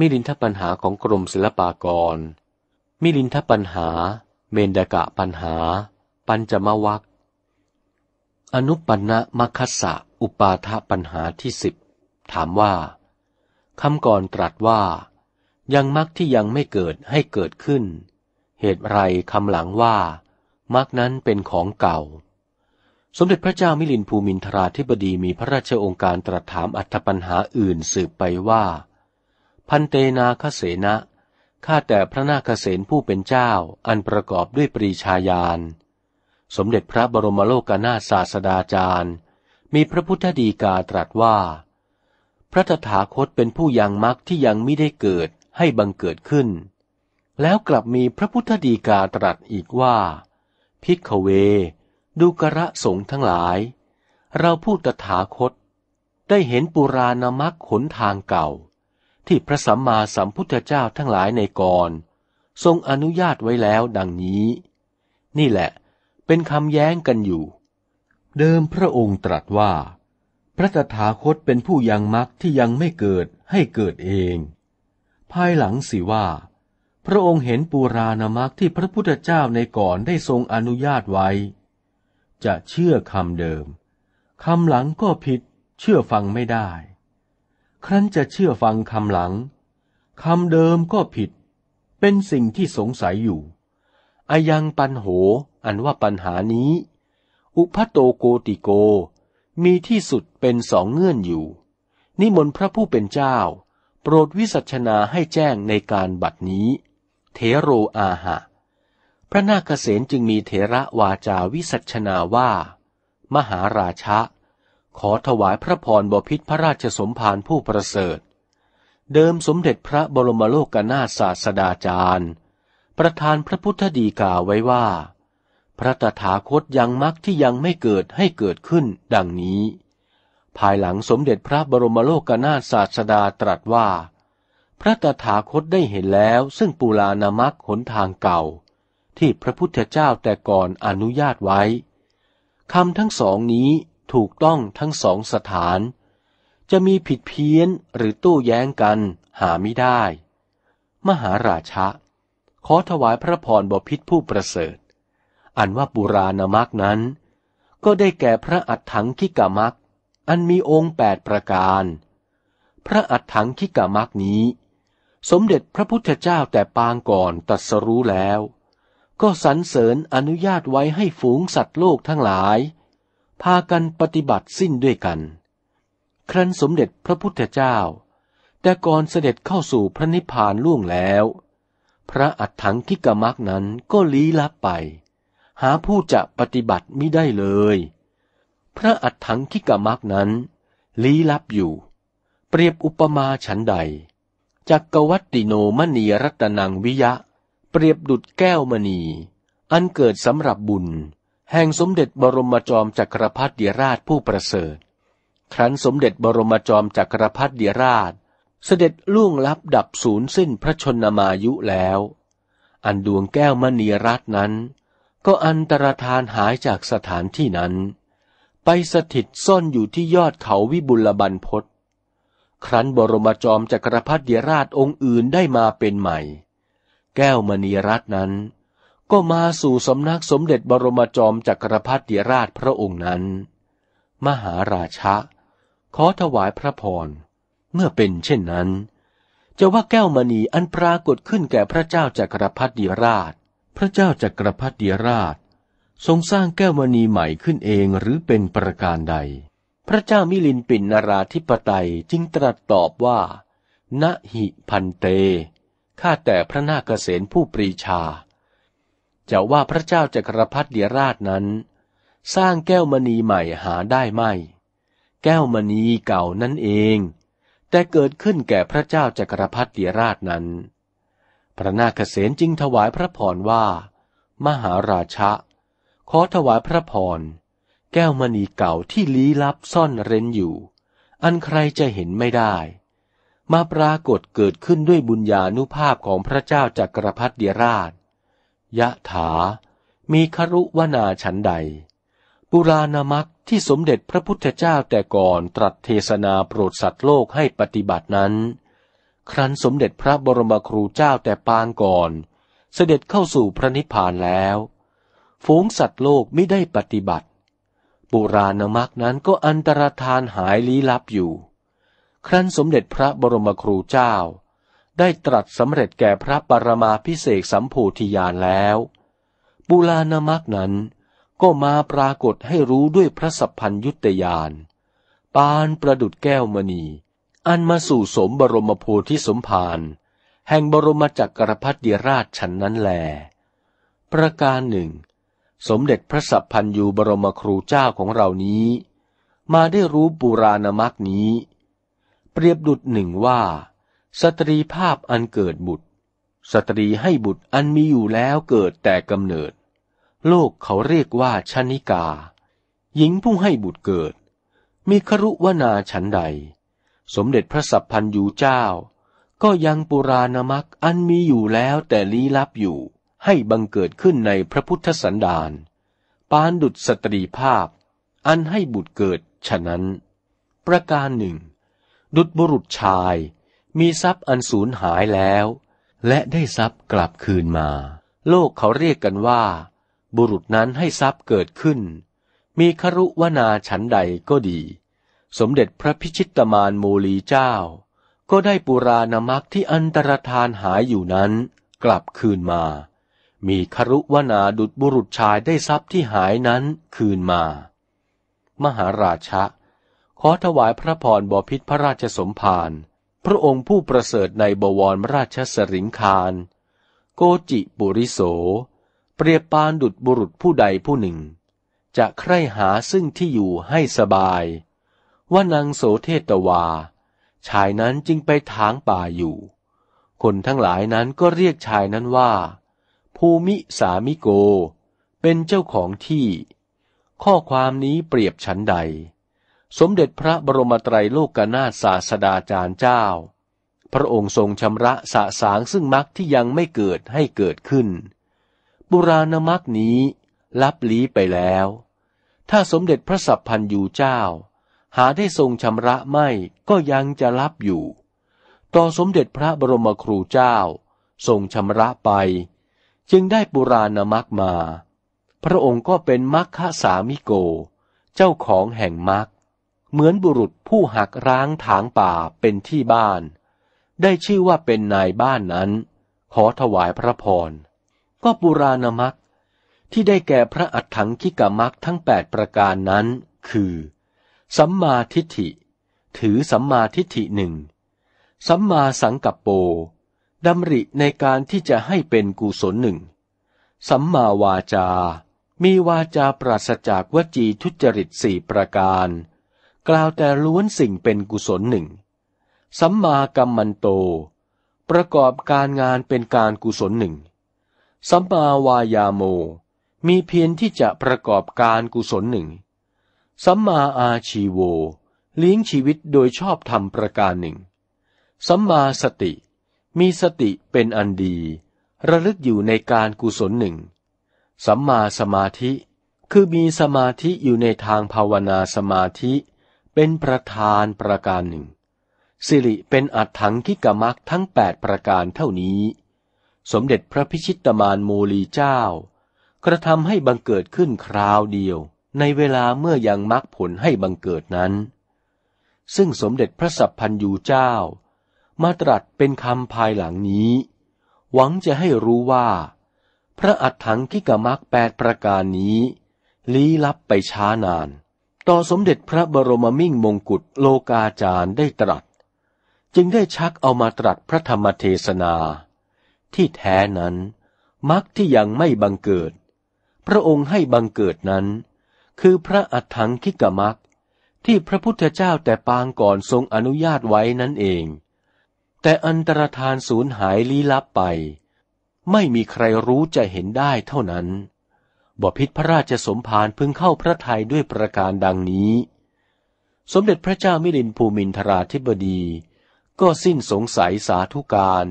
มิลินทปัญหาของกรมศิลปากร มิลินทปัญหา เมนดกะปัญหา ปัญจมวัคอนุปันนะมัคัสะอุปาทปัญหาที่สิบ ถามว่า คำก่อนตรัสว่า ยังมักที่ยังไม่เกิดให้เกิดขึ้น เหตุไรคำหลังว่ามักนั้นเป็นของเก่า สมเด็จพระเจ้ามิลินภูมินทราธิบดีมีพระราชองค์การตรัสถามอัตถปัญหาอื่นสืบไปว่าพันเตนาคเสนะข้าแต่พระนาคเสนผู้เป็นเจ้า อันประกอบด้วยปรีชาญาณสมเด็จพระบรมโลกนาศาสดาจารย์ มีพระพุทธดีกาตรัสว่า พระตถาคตเป็นผู้ยังมรรคที่ยังไม่ได้เกิดให้บังเกิดขึ้น แล้วกลับมีพระพุทธดีกาตรัสอีกว่า พิกเว ดูกระสงทั้งหลาย เราผู้ตถาคต ได้เห็นปุราณมักขนทางเก่าที่พระสัมมาสัมพุทธเจ้าทั้งหลายในก่อนทรงอนุญาตไว้แล้วดังนี้ นี่แหละเป็นคำแย้งกันอยู่ เดิมพระองค์ตรัสว่า พระตถาคตเป็นผู้ยังมรรคที่ยังไม่เกิดให้เกิดเอง ภายหลังสิว่า พระองค์เห็นปูราณมรรคที่พระพุทธเจ้าในก่อนได้ทรงอนุญาตไว้ จะเชื่อคำเดิมคำหลังก็ผิดเชื่อฟังไม่ได้ครั้นจะเชื่อฟังคำหลัง คำเดิมก็ผิด เป็นสิ่งที่สงสัยอยู่อายังปันโหอันว่าปัญหานี้ อุพัโตโกติโก มีที่สุดเป็นสองเงื่อนอยู่ นิมนต์พระผู้เป็นเจ้า โปรดวิสัชนาให้แจ้งในการบัดนี้ เทโรอาหะ พระนาคเษนจึงมีเถระวาจาวิสัชนาว่า มหาราชะขอถวายพระพรบพิษพระราชสมภารผู้ประเสริฐ เดิมสมเด็จพระบรมโลกนาศาสดาจารย์ประธานพระพุทธดีกาไว้ว่า พระตถาคตยังมรรคที่ยังไม่เกิดให้เกิดขึ้นดังนี้ ภายหลังสมเด็จพระบรมโลกนาศาสดาตรัสว่า พระตถาคตได้เห็นแล้วซึ่งปูลานามรรคหนทางเก่า ที่พระพุทธเจ้าแต่ก่อนอนุญาตไว้คำทั้งสองนี้ถูกต้องทั้งสองสถาน จะมีผิดเพี้ยน หรือตู้แย้งกันหาไม่ได้ มหาราชะ ขอถวายพระพรบพิษผู้ประเสริฐ อันว่าปุราณมักนั้น ก็ได้แก่พระอัฏฐังคิกามักอันมีองค์แปดประการ พระอัฏฐังคิกามักนี้ สมเด็จพระพุทธเจ้าแต่ปางก่อนตัดสรู้แล้ว ก็สรรเสริญอนุญาตไว้ให้ฝูงสัตว์โลกทั้งหลายพากันปฏิบัติสิ้นด้วยกัน ครั้นสมเด็จพระพุทธเจ้า แต่ก่อนเสด็จเข้าสู่พระนิพพานล่วงแล้ว พระอัฏฐังคิกมักนั้นก็ลี้ลับไป หาผู้จะปฏิบัติมิได้เลย พระอัฏฐังคิกมักนั้น ลี้ลับอยู่ เปรียบอุปมาฉันใดจักกวัตติโนมณีรัตนังวิยะ เปรียบดุดแก้วมณี อันเกิดสำหรับบุญแห่งสมเด็จบรมจอมจักรพรรดิราชผู้ประเสริฐ ครั้นสมเด็จบรมจอมจักรพรรดิราช เสด็จล่วงลับดับศูนย์สิ้นพระชนมายุแล้ว อันดวงแก้วมณีรัตน์นั้น ก็อันตรธานหายจากสถานที่นั้น ไปสถิตซ่อนอยู่ที่ยอดเขาวิบุลบันพศครั้นบรมจอมจักรพรรดิราชองค์อื่นได้มาเป็นใหม่ แก้วมณีรัตน์นั้นก็มาสู่สำนักสมเด็จบรมจอมจักรพรรดิราชพระองค์นั้น มหาราชะขอถวายพระพรเมื่อเป็นเช่นนั้น จะว่าแก้วมณีอันปรากฏขึ้นแก่พระเจ้าจักรพรรดิราช พระเจ้าจักรพรรดิราช ทรงสร้างแก้วมณีใหม่ขึ้นเองหรือเป็นประการใด พระเจ้ามิลินปินนาราธิปไตยจึงตรัสตอบว่าณหิพันเตข้าแต่พระนาคเษนผู้ปรีชาจะว่าพระเจ้าจักรพรรดิราชนั้น สร้างแก้วมณีใหม่หาได้ไม่ แก้วมณีเก่านั่นเอง แต่เกิดขึ้นแก่พระเจ้าจักรพรรดิราชนั้น พระนาคเษนจึงถวายพระพรว่า มหาราชะ ขอถวายพระพรแก้วมณีเก่าที่ลี้ลับซ่อนเร้นอยู่ อันใครจะเห็นไม่ได้ มาปรากฏเกิดขึ้นด้วยบุญญาณุภาพของพระเจ้าจักรพรรดิราชยะถา มีครุวนา ฉันใด ปุราณมักที่สมเด็จพระพุทธเจ้าแต่ก่อนตรัสเทศนาโปรดสัตว์โลกให้ปฏิบัตินั้น ครั้นสมเด็จพระบรมครูเจ้าแต่ปางก่อน เสด็จเข้าสู่พระนิพพานแล้ว ฝูงสัตว์โลกไม่ได้ปฏิบัติ ปุราณมักนั้นก็อันตรธานหายลี้ลับอยู่ ครั้นสมเด็จพระบรมครูเจ้าได้ตรัสสำเร็จแก่พระปรมาพิเศษสัมโพธิญาณแล้วปุลานมักนั้น ก็มาปรากฏให้รู้ด้วยพระสัพพัญยุตยานปานประดุดแก้วมณี อันมาสู่สมบรมโพธิสมภารแห่งบรมจักรพรรดิราชฉันนั้นแล ประการหนึ่ง สมเด็จพระสัพพัญยูบรมครูเจ้าของเรานี้ มาได้รู้ปุราณมักนี้ เปรียบดุดหนึ่งว่าสตรีภาพอันเกิดบุตร สตรีให้บุตรอันมีอยู่แล้วเกิดแต่กำเนิด โลกเขาเรียกว่าชนิกา หญิงผู้ให้บุตรเกิด มีครุวนาฉันใด สมเด็จพระสัพพันยูเจ้า ก็ยังปุราณมักอันมีอยู่แล้วแต่ลี้ลับอยู่ ให้บังเกิดขึ้นในพระพุทธสันดาน ปานดุจสตรีภาพอันให้บุตรเกิดฉะนั้น ประการหนึ่ง ดุจบุรุษชายมีทรัพย์อันสูญหายแล้ว และได้ทรัพย์กลับคืนมา โลกเขาเรียกกันว่า บุรุษนั้นให้ทรัพย์เกิดขึ้น มีครุวนาฉันใดก็ดี สมเด็จพระพิชิตมานโมลีเจ้า ก็ได้ปุราณมักที่อันตรธานหายอยู่นั้นกลับคืนมา มีครุวนาดุดบุรุษชายได้ทรัพย์ที่หายนั้นคืนมา มหาราชะขอถวายพระพรบพิษพระราชสมภารพระองค์ผู้ประเสริฐในบวรราชสริงคาร โกจิบุริโส เปรียบปานดุจบุรุษผู้ใดผู้หนึ่ง จะใคร่หาซึ่งที่อยู่ให้สบายว่านางโสเทตวา ชายนั้นจึงไปทางป่าอยู่ คนทั้งหลายนั้นก็เรียกชายนั้นว่า ภูมิสามิโก เป็นเจ้าของที่ ข้อความนี้เปรียบฉันใดสมเด็จพระบรมไตรโลกนาถศาสดาจารย์เจ้า พระองค์ทรงชำระสะสางซึ่งมรรคที่ยังไม่เกิดให้เกิดขึ้นปุราณมรรคนี้ ลับลี้ไปแล้ว ถ้าสมเด็จพระสัพพันยูเจ้า หาได้ทรงชำระไม่ก็ยังจะลับอยู่ ต่อสมเด็จพระบรมครูเจ้า ทรงชำระไป จึงได้ปุราณมรรคมา พระองค์ก็เป็นมรรคสามิโก เจ้าของแห่งมรรคเหมือนบุรุษผู้หักร้างถางป่าเป็นที่บ้าน ได้ชื่อว่าเป็นนายบ้านนั้น ขอถวายพระพรก็ปุราณมักที่ได้แก่พระอัฏฐังคิกามักทั้งแปดประการนั้น คือ สัมมาทิฏฐิ ถือสัมมาทิฏฐิหนึ่งสัมมาสังกัปโปดำริในการที่จะให้เป็นกุศลหนึ่งสัมมาวาจา มีวาจาปราศจากวจีทุจริตสี่ประการกล่าวแต่ล้วนสิ่งเป็นกุศลหนึ่ง สัมมากัมมันโต ประกอบการงานเป็นการกุศลหนึ่ง สัมมาวายาโมมีเพียรที่จะประกอบการกุศลหนึ่งสัมมาอาชีโว เลี้ยงชีวิตโดยชอบธรรมประการหนึ่ง สัมมาสติมีสติเป็นอันดีระลึกอยู่ในการกุศลหนึ่งสัมมาสมาธิคือมีสมาธิอยู่ในทางภาวนาสมาธิเป็นประธานประการหนึ่งสิริเป็นอัฏฐังคิกมักทั้งแปดประการเท่านี้ สมเด็จพระพิชิตมานโมลีเจ้า กระทำให้บังเกิดขึ้นคราวเดียว ในเวลาเมื่อยังมักผลให้บังเกิดนั้น ซึ่งสมเด็จพระสัพพันยูเจ้า มาตรัสเป็นคำภายหลังนี้ หวังจะให้รู้ว่า พระอัฏฐังคิกมักแปดประการนี้ ลี้ลับไปช้านานต่อสมเด็จพระบรมมิ่งมงกุฎโลกาจารย์ได้ตรัส จึงได้ชักเอามาตรัสพระธรรมเทศนา ที่แท้นั้นมักที่ยังไม่บังเกิด พระองค์ให้บังเกิดนั้น คือพระอัฏฐังคิกมักที่พระพุทธเจ้าแต่ปางก่อนทรงอนุญาตไว้นั่นเอง แต่อันตรธานสูญหายลี้ลับไป ไม่มีใครรู้จะเห็นได้เท่านั้นบพิษพระราชสมภารพึงเข้าพระทัยด้วยประการดังนี้ สมเด็จพระเจ้ามิลินภูมินทราธิบดี ก็สิ้นสงสัยสาธุการ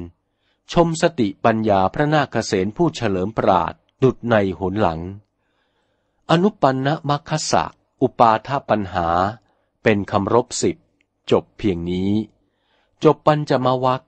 ชมสติปัญญาพระนาคเษนผู้เฉลิมปราด ดุดในหนหลัง อนุปันนะมัคคสะอุปาทปัญหา เป็นคำรบสิบ จบเพียงนี้ จบปัญจมวัก